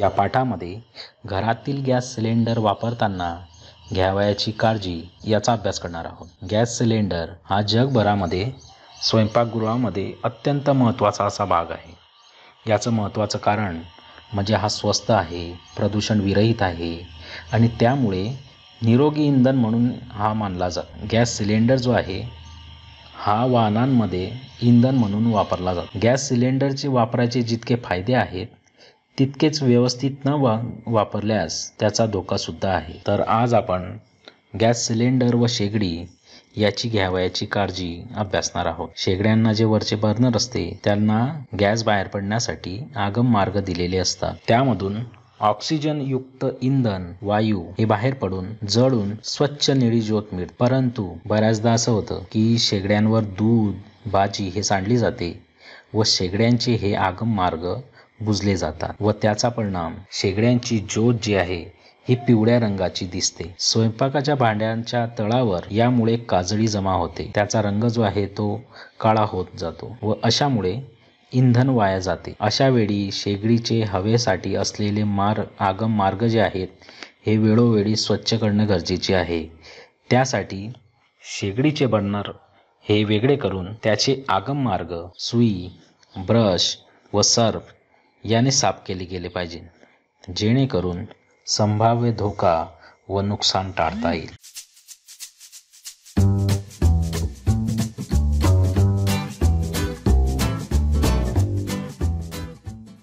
या पाठामध्ये घरातील gas cylinder वापरताना घ्यावयाची काळजी याचा अभ्यास करणार आहोत गॅस सिलेंडर हा जगभरामध्ये स्वयंपाकगृहामध्ये अत्यंत महत्त्वाचा असा भाग आहे याचं महत्त्वाचं कारण म्हणजे हा स्वस्त आहे प्रदूषण विरहित आहे आणि त्यामुळे निरोगी इंधन म्हणून हा मानला जातो गॅस सिलेंडर जो आहे हा वाहनांमध्ये इंधन म्हणून वापरला जातो गॅस सिलेंडरचे वापरायचे जितके फायदे आहेत तितकेच व्यवस्थित न वा वापरल्यास त्याचा धोकासुद्धा आहे तर आज आपण गॅस सिलेंडर व शेगडी याची घ्यावयाची काळजी अभ्यासणार आहोत शेगड्यांना जे वरचे बर्नर असते त्यांना गॅस बाहेर पडण्यासाठी आगम मार्ग दिलेले असतात त्यामधून ऑक्सिजन युक्त इंधन वायू हे बाहेर पडून जळून स्वच्छ निळी ज्योत मिळते परंतु बऱ्याचदा असं होतं की शेगड्यांवर दूध भाजी हे सांडली जाते व शेगड्यांचे हे आगम मार्ग बुजले जातात व त्याचा परिणाम शेगड्यांची ज्योत जी आहे ही पिवळ्या रंगाची दिसते स्वयंपाकाच्या भांड्यांच्या तळावर यामुळे काजळी जमा होते त्याचा रंग जो आहे तो काळा होत जातो व अशामुळे इंधन वाया जाते अशा वेळी शेगडीचे हवेसाठी असलेले मार्ग आगम मार्ग जे आहेत हे वेळोवेळी स्वच्छ करणं गरजेचे आहे त्यासाठी शेगडीचे बर्नर हे वेगळे करून त्याचे आगम मार्ग सुई ब्रश व सर्फ याने साफ केले गेले पाहिजे जेणेकरून संभाव्य धोका व नुकसान टाळता येईल